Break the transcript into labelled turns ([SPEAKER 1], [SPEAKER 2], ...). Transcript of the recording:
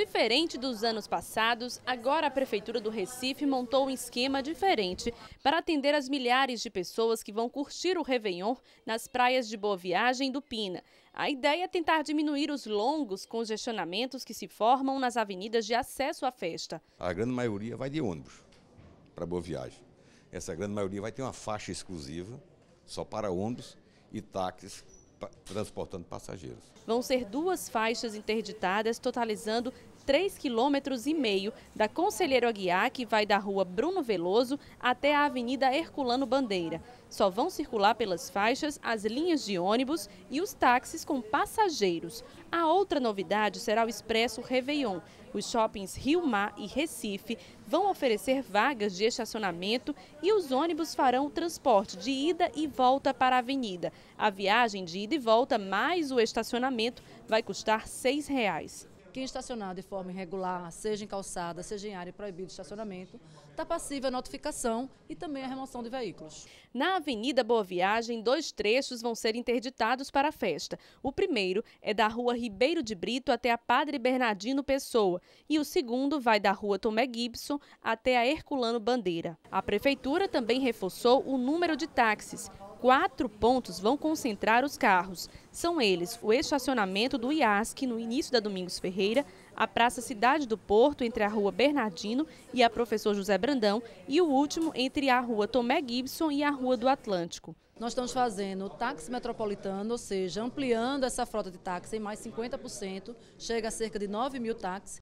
[SPEAKER 1] Diferente dos anos passados, agora a Prefeitura do Recife montou um esquema diferente para atender as milhares de pessoas que vão curtir o Réveillon nas praias de Boa Viagem e do Pina. A ideia é tentar diminuir os longos congestionamentos que se formam nas avenidas de acesso à festa.
[SPEAKER 2] A grande maioria vai de ônibus para Boa Viagem. Essa grande maioria vai ter uma faixa exclusiva só para ônibus e táxis transportando passageiros.
[SPEAKER 1] Vão ser duas faixas interditadas, totalizando 3,5 km da Conselheiro Aguiar, que vai da rua Bruno Veloso até a Avenida Herculano Bandeira. Só vão circular pelas faixas as linhas de ônibus e os táxis com passageiros. A outra novidade será o Expresso Réveillon. Os shoppings Rio Mar e Recife vão oferecer vagas de estacionamento e os ônibus farão o transporte de ida e volta para a avenida. A viagem de ida e volta mais o estacionamento vai custar R$ 6,00.
[SPEAKER 3] Quem estacionar de forma irregular, seja em calçada, seja em área proibida de estacionamento, está passível a
[SPEAKER 1] notificação e também a remoção de veículos. Na Avenida Boa Viagem, dois trechos vão ser interditados para a festa. O primeiro é da Rua Ribeiro de Brito até a Padre Bernardino Pessoa e o segundo vai da Rua Tomé Gibson até a Herculano Bandeira. A Prefeitura também reforçou o número de táxis, Quatro pontos vão concentrar os carros. São eles o estacionamento do IASC no início da Domingos Ferreira, a Praça Cidade do Porto entre a Rua Bernardino e a Professor José Brandão e o último entre a Rua Tomé Gibson e a Rua do Atlântico.
[SPEAKER 3] Nós estamos fazendo táxi metropolitano, ou seja, ampliando essa frota de táxi em mais 50%, chega a cerca de 9 mil táxis,